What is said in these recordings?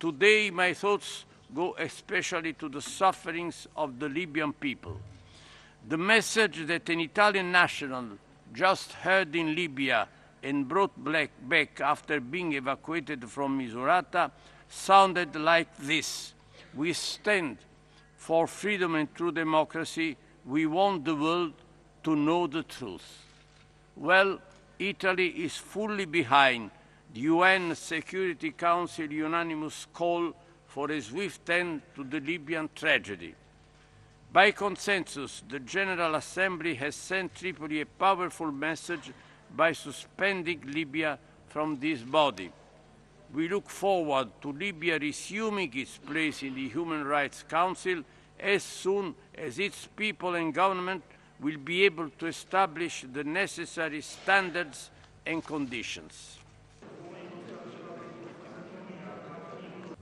Today, my thoughts go especially to the sufferings of the Libyan people. The message that an Italian national just heard in Libya and brought back after being evacuated from Misurata sounded like this. We stand for freedom and true democracy. We want the world to know the truth. Well, Italy is fully behind the UN Security Council unanimous call for a swift end to the Libyan tragedy. By consensus, the General Assembly has sent Tripoli a powerful message by suspending Libya from this body. We look forward to Libya resuming its place in the Human Rights Council as soon as its people and government will be able to establish the necessary standards and conditions.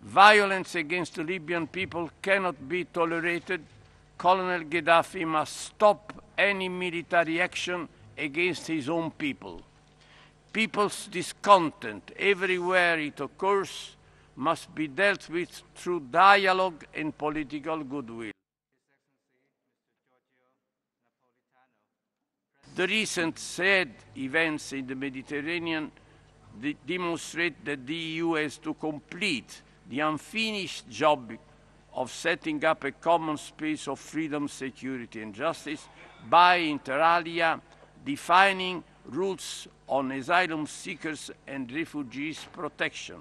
Violence against the Libyan people cannot be tolerated. Colonel Gaddafi must stop any military action against his own people. People's discontent, everywhere it occurs, must be dealt with through dialogue and political goodwill. The recent sad events in the Mediterranean demonstrate that the EU has to complete the unfinished job of setting up a common space of freedom, security and justice by, inter alia, defining rules on asylum seekers and refugees protection.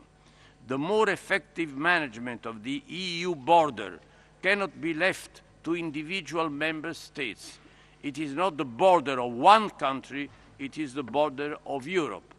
The more effective management of the EU border cannot be left to individual member states. It is not the border of one country, it is the border of Europe.